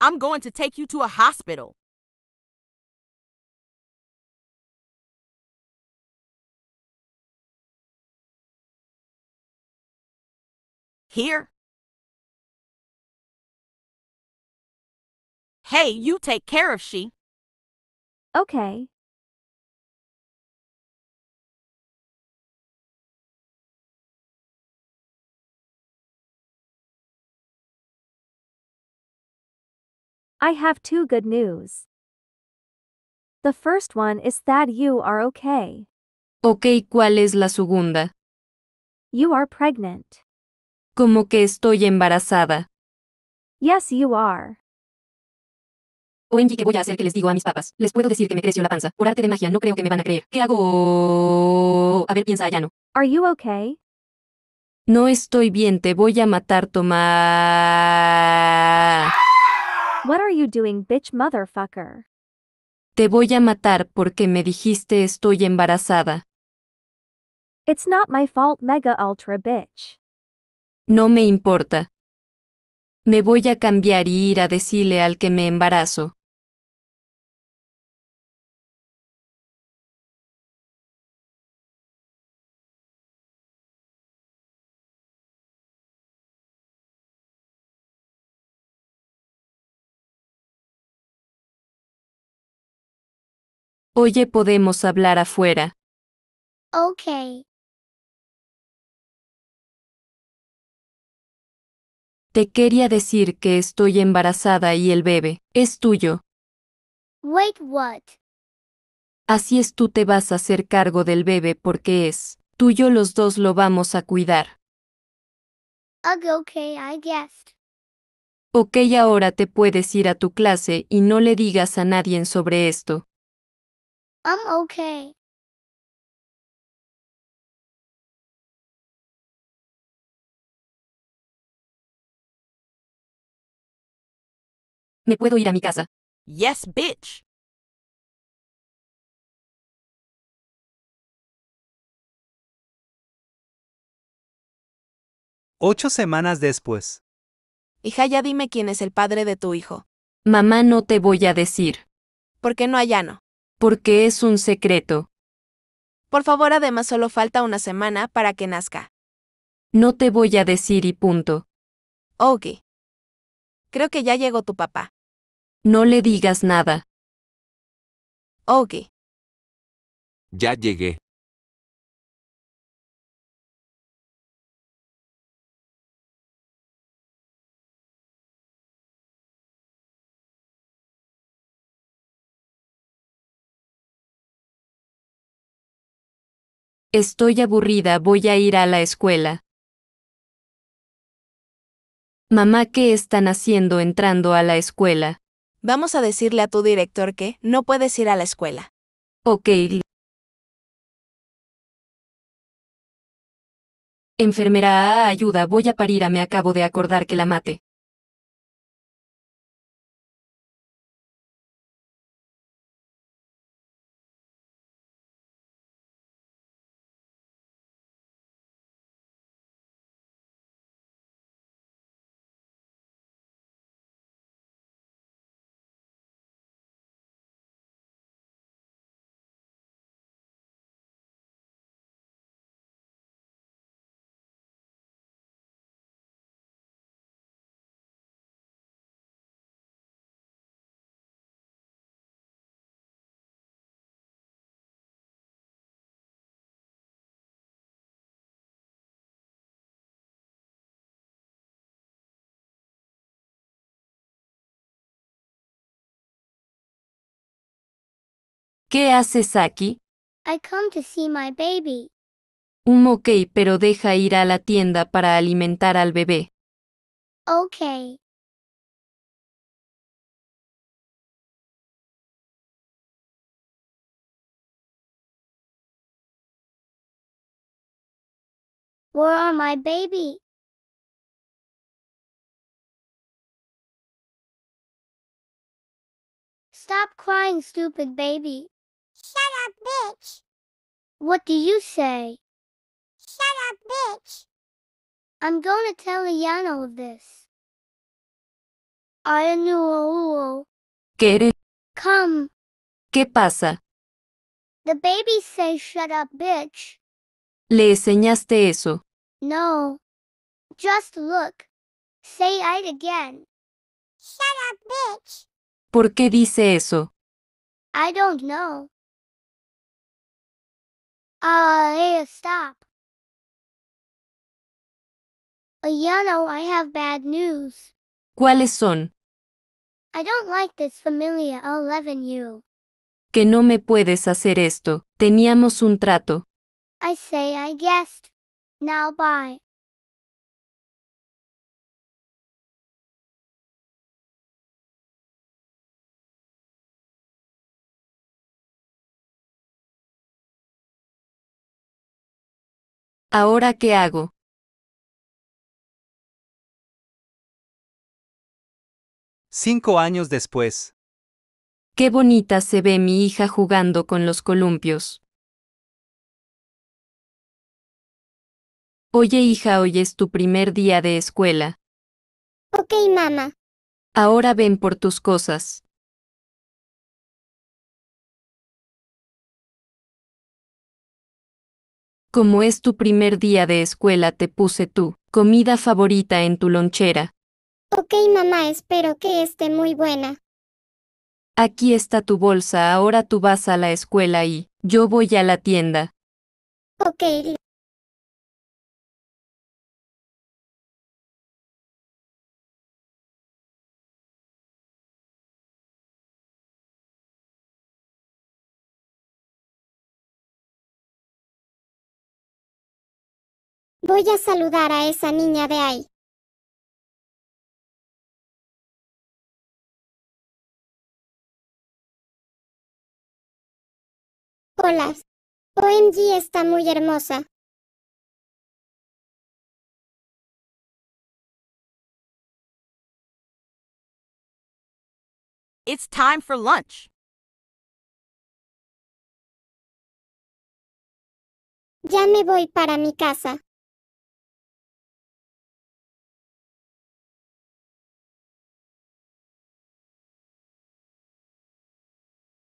I'm going to take you to a hospital. Here? Hey, you take care of she. Okay. I have two good news. The first one is that you are okay. Okay, ¿cuál es la segunda? You are pregnant. Como que estoy embarazada. Yes, you are. Oye, ¿qué voy a hacer que les digo a mis papás? Les puedo decir que me creció la panza. Por arte de magia, no creo que me van a creer. ¿Qué hago? A ver, piensa no. Are you okay? No estoy bien, te voy a matar, toma. What are you doing, bitch motherfucker? Te voy a matar porque me dijiste estoy embarazada. It's not my fault, mega ultra bitch. No me importa. Me voy a cambiar y ir a decirle al que me embarazo. Oye, podemos hablar afuera. Ok. Te quería decir que estoy embarazada y el bebé es tuyo. Wait, what? Así es, tú te vas a hacer cargo del bebé porque es tuyo, los dos lo vamos a cuidar. Ok, I Ok, ahora te puedes ir a tu clase y no le digas a nadie sobre esto okay. ¿Me puedo ir a mi casa? Yes, bitch. Ocho semanas después. Hija, ya dime quién es el padre de tu hijo. Mamá, no te voy a decir. ¿Por qué no llano? porque es un secreto. Por favor, además solo falta una semana para que nazca. No te voy a decir y punto. Ok. Creo que ya llegó tu papá. No le digas nada. Ok. Ya llegué. Estoy aburrida, voy a ir a la escuela. Mamá, ¿qué están haciendo entrando a la escuela? Vamos a decirle a tu director que no puedes ir a la escuela. Ok. Enfermera, ah, ayuda, voy a parir, ah, me acabo de acordar que la mate. ¿Qué haces aquí? I come to see my baby. Un ok, pero deja ir a la tienda para alimentar al bebé. Ok. Where are my baby? Stop crying, stupid baby. up, bitch. What do you say? Shut up, bitch. I'm gonna tell Ayano of this. Ayanuo. ¿Qué Come. ¿Qué pasa? The baby say shut up, bitch. ¿Le enseñaste eso? No. Just look. Say it again. Shut up, bitch. ¿Por qué dice eso? I don't know. Ah, oh, hey, stop. Ayano, I have bad news. ¿Cuáles son? I don't like this familia 11U. Que no me puedes hacer esto. Teníamos un trato. I say I guessed. Now bye. ¿Ahora qué hago? Cinco años después. Qué bonita se ve mi hija jugando con los columpios. Oye hija, hoy es tu primer día de escuela. Ok, mamá. Ahora ven por tus cosas. como es tu primer día de escuela te puse tu comida favorita en tu lonchera. Ok mamá, espero que esté muy buena. Aquí está tu bolsa, ahora tú vas a la escuela y yo voy a la tienda. Ok. Voy a saludar a esa niña de ahí. Hola. OMG está muy hermosa. It's time for lunch. Ya me voy para mi casa.